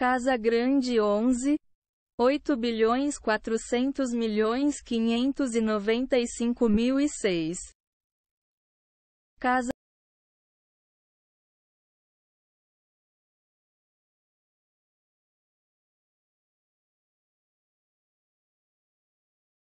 Casa Grande 11, 8 bilhões 400 milhões 595 mil e 6. Casa